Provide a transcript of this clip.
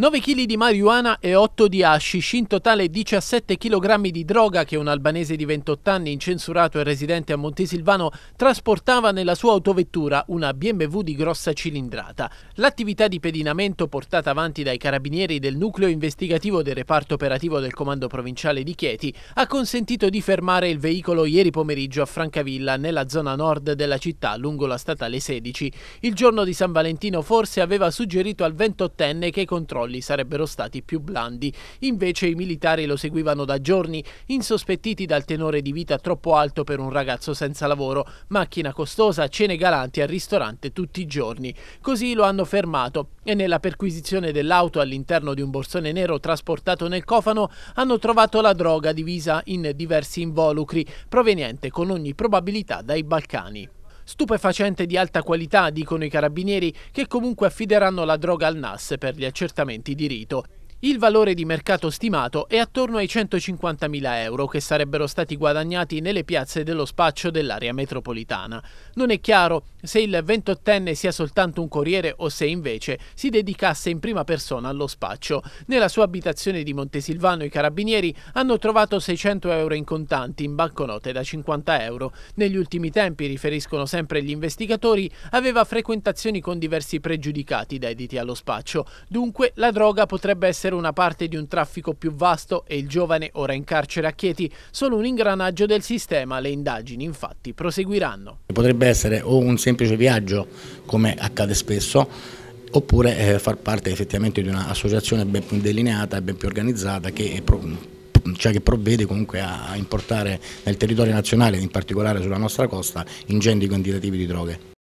9 kg di marijuana e 8 di hashish, in totale 17 kg di droga che un albanese di 28 anni incensurato e residente a Montesilvano trasportava nella sua autovettura, una BMW di grossa cilindrata. L'attività di pedinamento portata avanti dai carabinieri del nucleo investigativo del reparto operativo del comando provinciale di Chieti ha consentito di fermare il veicolo ieri pomeriggio a Francavilla, nella zona nord della città, lungo la statale 16. Il giorno di San Valentino forse aveva suggerito al 28enne che i controlli controlli sarebbero stati più blandi. Invece i militari lo seguivano da giorni, insospettiti dal tenore di vita troppo alto per un ragazzo senza lavoro, macchina costosa, cene galanti al ristorante tutti i giorni. Così lo hanno fermato e nella perquisizione dell'auto all'interno di un borsone nero trasportato nel cofano hanno trovato la droga divisa in diversi involucri, proveniente con ogni probabilità dai Balcani. Stupefacente di alta qualità, dicono i carabinieri, che comunque affideranno la droga al NAS per gli accertamenti di rito. Il valore di mercato stimato è attorno ai 150.000 euro che sarebbero stati guadagnati nelle piazze dello spaccio dell'area metropolitana. Non è chiaro se il 28enne sia soltanto un corriere o se invece si dedicasse in prima persona allo spaccio. Nella sua abitazione di Montesilvano i carabinieri hanno trovato 600 euro in contanti in banconote da 50 euro. Negli ultimi tempi, riferiscono sempre gli investigatori, aveva frequentazioni con diversi pregiudicati dediti allo spaccio. Dunque la droga potrebbe essere essere una parte di un traffico più vasto e il giovane, ora in carcere a Chieti, solo un ingranaggio del sistema. Le indagini infatti proseguiranno. Potrebbe essere o un semplice viaggio, come accade spesso, oppure eh, far parte effettivamente di un'associazione ben delineata e ben più organizzata che cioè che provvede comunque a importare nel territorio nazionale, in particolare sulla nostra costa, ingenti quantitativi di droghe.